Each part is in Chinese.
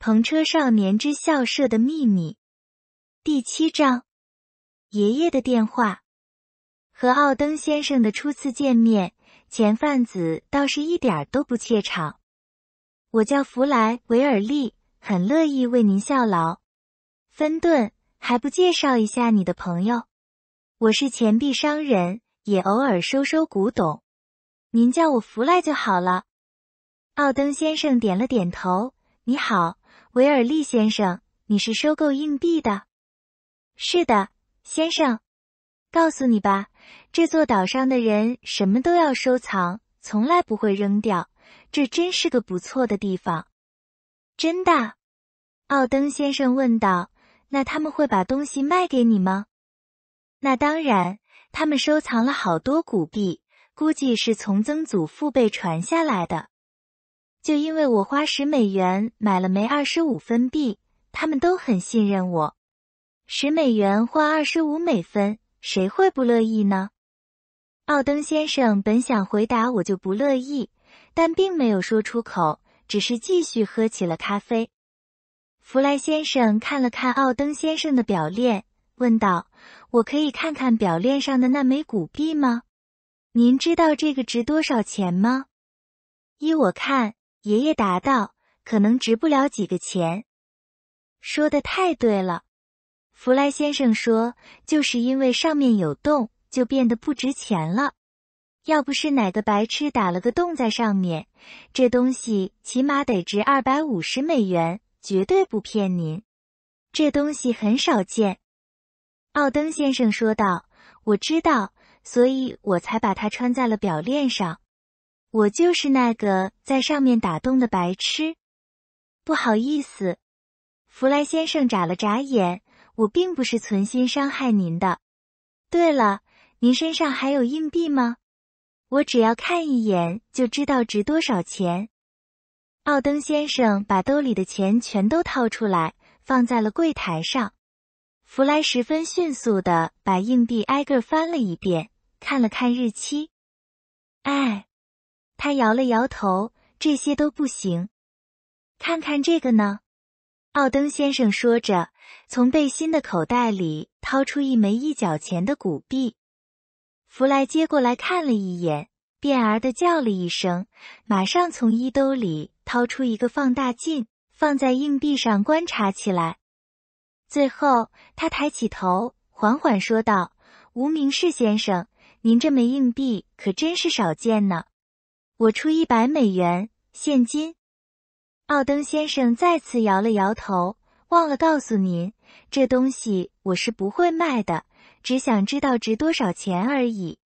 《篷车少年之校舍的秘密》第七章：爷爷的电话和奥登先生的初次见面。钱贩子倒是一点都不怯场。我叫弗莱维尔利，很乐意为您效劳。芬顿还不介绍一下你的朋友？我是钱币商人，也偶尔收收古董。您叫我弗莱就好了。奥登先生点了点头。你好。维尔利先生，你是收购硬币的？是的，先生。告诉你吧，这座岛上的人什么都要收藏，从来不会扔掉。这真是个不错的地方。真的？奥登先生问道。那他们会把东西卖给你吗？那当然，他们收藏了好多古币，估计是从曾祖父辈传下来的。就因为我花十美元买了枚二十五分币，他们都很信任我。十美元换二十五美分，谁会不乐意呢？奥登先生本想回答我就不乐意，但并没有说出口，只是继续喝起了咖啡。弗莱先生看了看奥登先生的表链，问道：“我可以看看表链上的那枚古币吗？您知道这个值多少钱吗？”依我看。爷爷答道：“可能值不了几个钱。”说的太对了，弗莱先生说：“就是因为上面有洞，就变得不值钱了。要不是哪个白痴打了个洞在上面，这东西起码得值二百五十美元，绝对不骗您。这东西很少见。”奥登先生说道：“我知道，所以我才把它穿在了表链上。”我就是那个在上面打洞的白痴，不好意思。弗莱先生眨了眨眼，我并不是存心伤害您的。对了，您身上还有硬币吗？我只要看一眼就知道值多少钱。奥登先生把兜里的钱全都掏出来，放在了柜台上。弗莱十分迅速的把硬币挨个翻了一遍，看了看日期。哎。他摇了摇头，这些都不行。看看这个呢，奥登先生说着，从背心的口袋里掏出一枚一角钱的古币。弗莱接过来看了一眼，便儿的叫了一声，马上从衣兜里掏出一个放大镜，放在硬币上观察起来。最后，他抬起头，缓缓说道：“无名氏先生，您这枚硬币可真是少见呢。”我出一百美元现金。奥登先生再次摇了摇头，忘了告诉您，这东西我是不会卖的，只想知道值多少钱而已。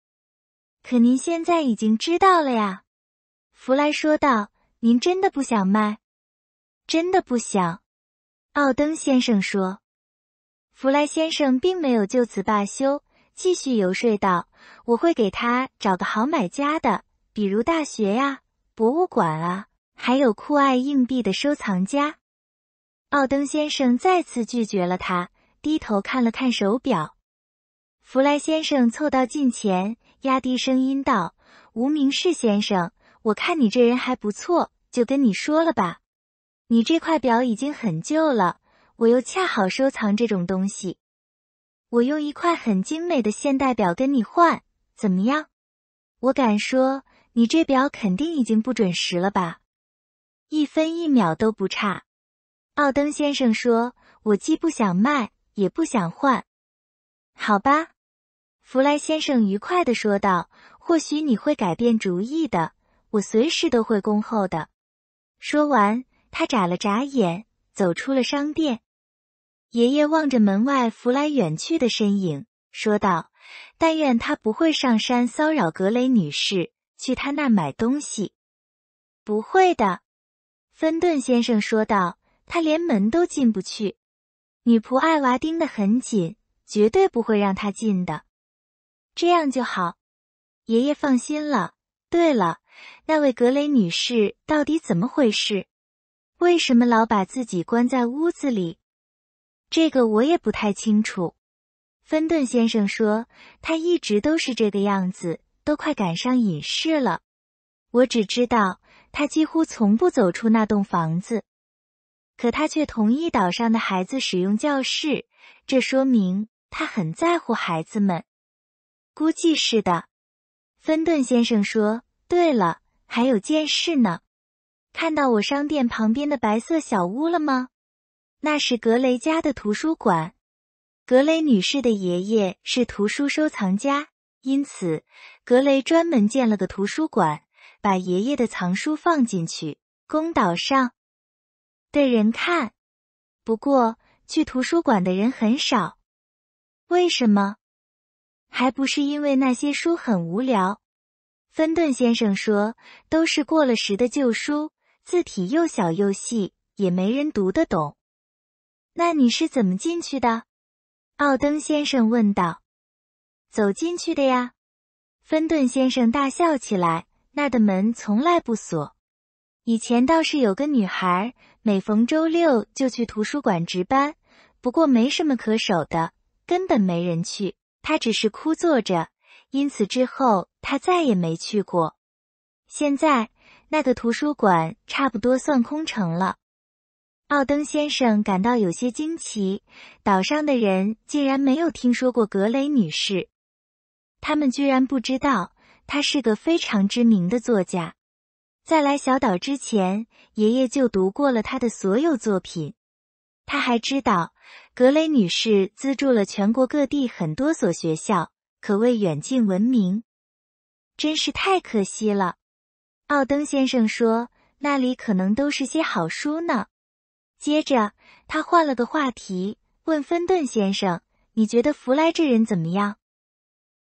可您现在已经知道了呀，弗莱说道。您真的不想卖？真的不想？奥登先生说。弗莱先生并没有就此罢休，继续游说道：“我会给他找个好买家的。”比如大学呀、博物馆啊，还有酷爱硬币的收藏家奥登先生再次拒绝了他，低头看了看手表。弗莱先生凑到近前，压低声音道：“无名氏先生，我看你这人还不错，就跟你说了吧。你这块表已经很旧了，我又恰好收藏这种东西，我用一块很精美的现代表跟你换，怎么样？我敢说。”你这表肯定已经不准时了吧？一分一秒都不差。奥登先生说：“我既不想卖，也不想换。”好吧，弗莱先生愉快地说道：“或许你会改变主意的，我随时都会恭候的。”说完，他眨了眨眼，走出了商店。爷爷望着门外弗莱远去的身影，说道：“但愿他不会上山骚扰格雷女士。”去他那买东西？不会的，芬顿先生说道。他连门都进不去。女仆艾娃盯得很紧，绝对不会让他进的。这样就好，爷爷放心了。对了，那位格雷女士到底怎么回事？为什么老把自己关在屋子里？这个我也不太清楚。芬顿先生说，他一直都是这个样子。都快赶上隐士了。我只知道他几乎从不走出那栋房子，可他却同意岛上的孩子使用教室，这说明他很在乎孩子们。估计是的，芬顿先生说。对了，还有件事呢。看到我商店旁边的白色小屋了吗？那是格雷家的图书馆。格雷女士的爷爷是图书收藏家。因此，格雷专门建了个图书馆，把爷爷的藏书放进去，供岛上的人看。不过，去图书馆的人很少。为什么？还不是因为那些书很无聊？芬顿先生说，都是过了时的旧书，字体又小又细，也没人读得懂。那你是怎么进去的？奥登先生问道。走进去的呀，芬顿先生大笑起来。那的门从来不锁。以前倒是有个女孩，每逢周六就去图书馆值班，不过没什么可守的，根本没人去。她只是枯坐着，因此之后她再也没去过。现在那个图书馆差不多算空城了。奥登先生感到有些惊奇，岛上的人竟然没有听说过格雷女士。他们居然不知道他是个非常知名的作家，在来小岛之前，爷爷就读过了他的所有作品。他还知道格雷女士资助了全国各地很多所学校，可谓远近闻名。真是太可惜了，奥登先生说：“那里可能都是些好书呢。”接着，他换了个话题，问芬顿先生：“你觉得弗莱这人怎么样？”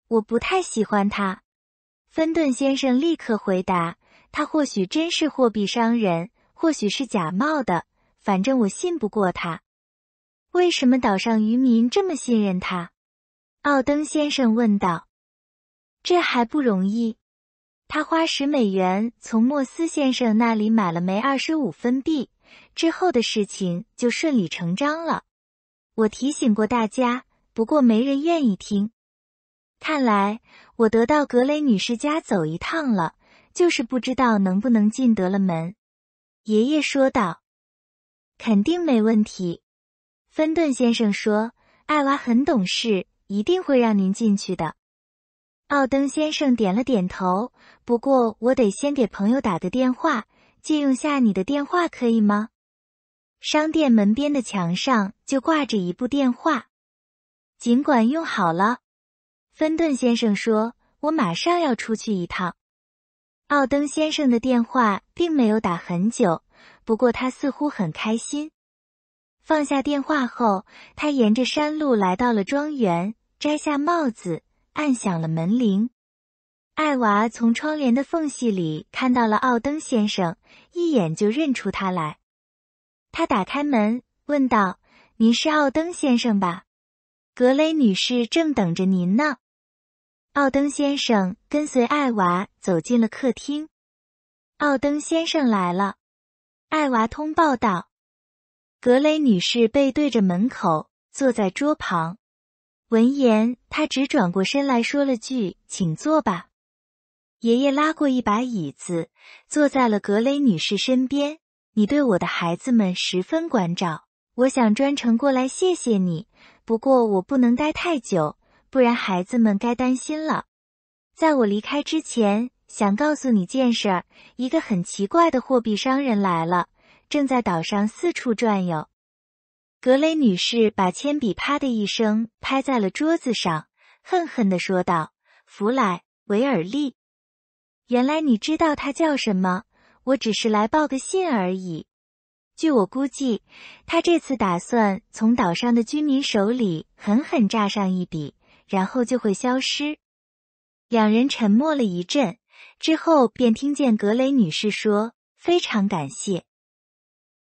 我不太喜欢他，芬顿先生立刻回答：“他或许真是货币商人，或许是假冒的，反正我信不过他。”为什么岛上渔民这么信任他？奥登先生问道。“这还不容易？他花十美元从莫斯先生那里买了枚二十五分币，之后的事情就顺理成章了。”我提醒过大家，不过没人愿意听。看来我得到格雷女士家走一趟了，就是不知道能不能进得了门。爷爷说道：“肯定没问题。”芬顿先生说：“艾娃很懂事，一定会让您进去的。”奥登先生点了点头。不过我得先给朋友打个电话，借用下你的电话可以吗？商店门边的墙上就挂着一部电话，尽管用好了。芬顿先生说：“我马上要出去一趟。”奥登先生的电话并没有打很久，不过他似乎很开心。放下电话后，他沿着山路来到了庄园，摘下帽子，按响了门铃。艾娃从窗帘的缝隙里看到了奥登先生，一眼就认出他来。他打开门，问道：“您是奥登先生吧？格雷女士正等着您呢。”奥登先生跟随艾娃走进了客厅。奥登先生来了，艾娃通报道：“格雷女士背对着门口，坐在桌旁。”闻言，她只转过身来说了句：“请坐吧。”爷爷拉过一把椅子，坐在了格雷女士身边。你对我的孩子们十分关照，我想专程过来谢谢你。不过我不能待太久。不然孩子们该担心了。在我离开之前，想告诉你件事儿：一个很奇怪的货币商人来了，正在岛上四处转悠。格雷女士把铅笔啪的一声拍在了桌子上，恨恨的说道：“弗莱维尔利，原来你知道他叫什么？我只是来报个信而已。据我估计，他这次打算从岛上的居民手里狠狠炸上一笔。”然后就会消失。两人沉默了一阵，之后便听见格雷女士说：“非常感谢。”